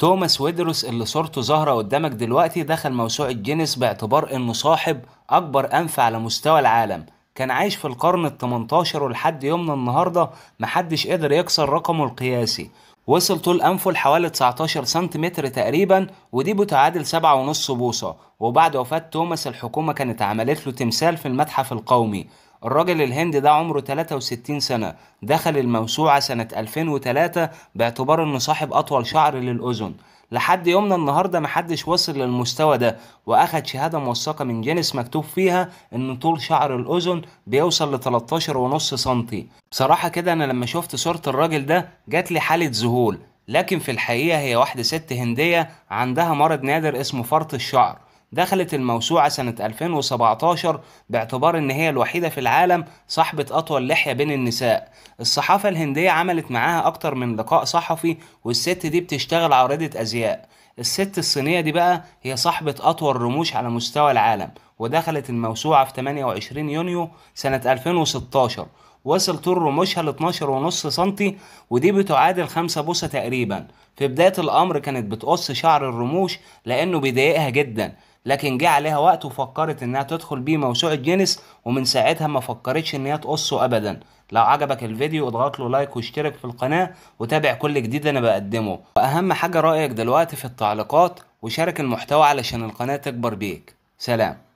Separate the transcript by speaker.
Speaker 1: توماس ويدروس اللي صورته ظاهرة قدامك دلوقتي دخل موسوعة جينيس باعتبار انه صاحب اكبر انف على مستوى العالم كان عايش في القرن ال 18 ولحد يومنا النهاردة محدش قدر يكسر رقمه القياسي وصل طول أنفه لحوالي 19 سنتيمتر تقريبا ودي بتعادل 7.5 بوصة وبعد وفاة توماس الحكومة كانت عملت له تمثال في المتحف القومي الراجل الهندي ده عمره 63 سنة دخل الموسوعة سنة 2003 باعتبار انه صاحب اطول شعر للاذن لحد يومنا النهارده محدش وصل للمستوى ده واخد شهاده موثقه من جينيس مكتوب فيها ان طول شعر الاذن بيوصل ل 13 ونص سنتي بصراحه كده انا لما شفت صوره الراجل ده جات لي حاله ذهول لكن في الحقيقه هي واحده ست هنديه عندها مرض نادر اسمه فرط الشعر دخلت الموسوعة سنة 2017 باعتبار إن هي الوحيدة في العالم صاحبة أطول لحية بين النساء الصحافة الهندية عملت معاها أكتر من لقاء صحفي والست دي بتشتغل عارضة أزياء الست الصينية دي بقى هي صاحبة أطول رموش على مستوى العالم ودخلت الموسوعة في 28 يونيو سنة 2016 وصل طول رموشها ل 12.5 سم سنتي ودي بتعادل 5 بوصة تقريبا في بداية الأمر كانت بتقص شعر الرموش لأنه بيضايقها جدا لكن جه عليها وقت وفكرت انها تدخل بيه موسوعه جينيس ومن ساعتها ما فكرتش ان هي تقصه ابدا لو عجبك الفيديو اضغط له لايك واشترك في القناه وتابع كل جديد انا بقدمه واهم حاجه رايك دلوقتي في التعليقات وشارك المحتوى علشان القناه تكبر بيك سلام